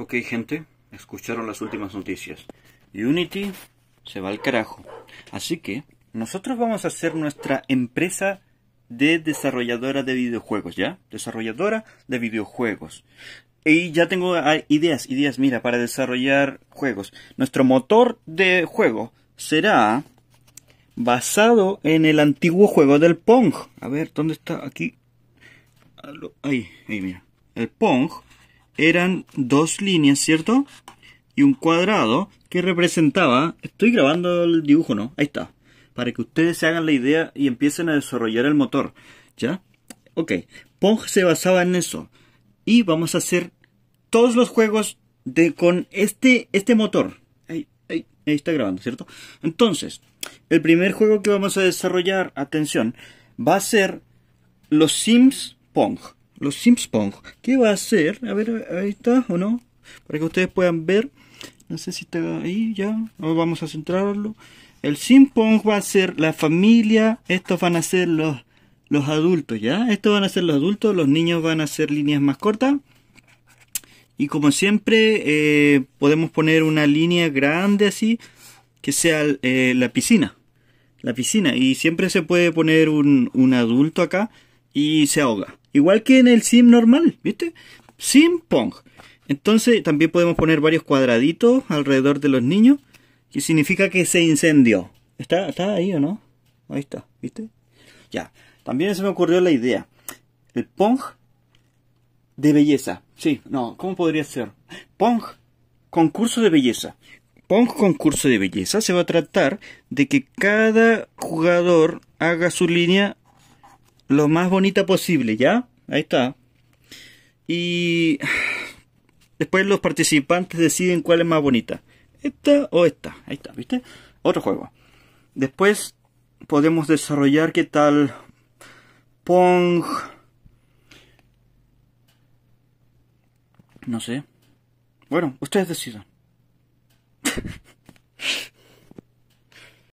Ok gente, escucharon las últimas noticias. Unity se va al carajo. Así que nosotros vamos a hacer nuestra empresa de desarrolladora de videojuegos, ¿ya? Desarrolladora de videojuegos. Y ya tengo ah, ideas, ideas, mira, para desarrollar juegos. Nuestro motor de juego será basado en el antiguo juego del Pong. A ver, ¿dónde está? Aquí. Ahí, ahí, mira. El Pong eran dos líneas, ¿cierto? Y un cuadrado que representaba... Estoy grabando el dibujo, ¿no? Ahí está. Para que ustedes se hagan la idea y empiecen a desarrollar el motor, ¿ya? Ok, Pong se basaba en eso. Y vamos a hacer todos los juegos de, con este, este motor. Ahí, ahí está grabando, ¿cierto? Entonces, el primer juego que vamos a desarrollar, atención, va a ser los Sims Pong los Simpsons. ¿Qué va a hacer? A ver, ahí está o no. Para que ustedes puedan ver. No sé si está ahí ya. Vamos a centrarlo. El Simpong va a ser la familia. Estos van a ser los, los adultos, ¿ya? Estos van a ser los adultos. Los niños van a ser líneas más cortas. Y como siempre, eh, podemos poner una línea grande así. Que sea eh, la piscina. La piscina. Y siempre se puede poner un adulto acá. Y se ahoga. Igual que en el sim normal, ¿viste? Sim pong. Entonces también podemos poner varios cuadraditos alrededor de los niños, que significa que se incendió. ¿Está, está ahí o no? Ahí está, ¿viste? Ya. También se me ocurrió la idea. El pong de belleza. Sí, no, ¿cómo podría ser? Pong, concurso de belleza. Pong concurso de belleza se va a tratar de que cada jugador haga su línea lo más bonita posible, ¿ya? Ahí está. Y después los participantes deciden cuál es más bonita. Esta o esta. Ahí está, ¿viste? Otro juego. Después podemos desarrollar qué tal Pong. No sé. Bueno, ustedes decidan.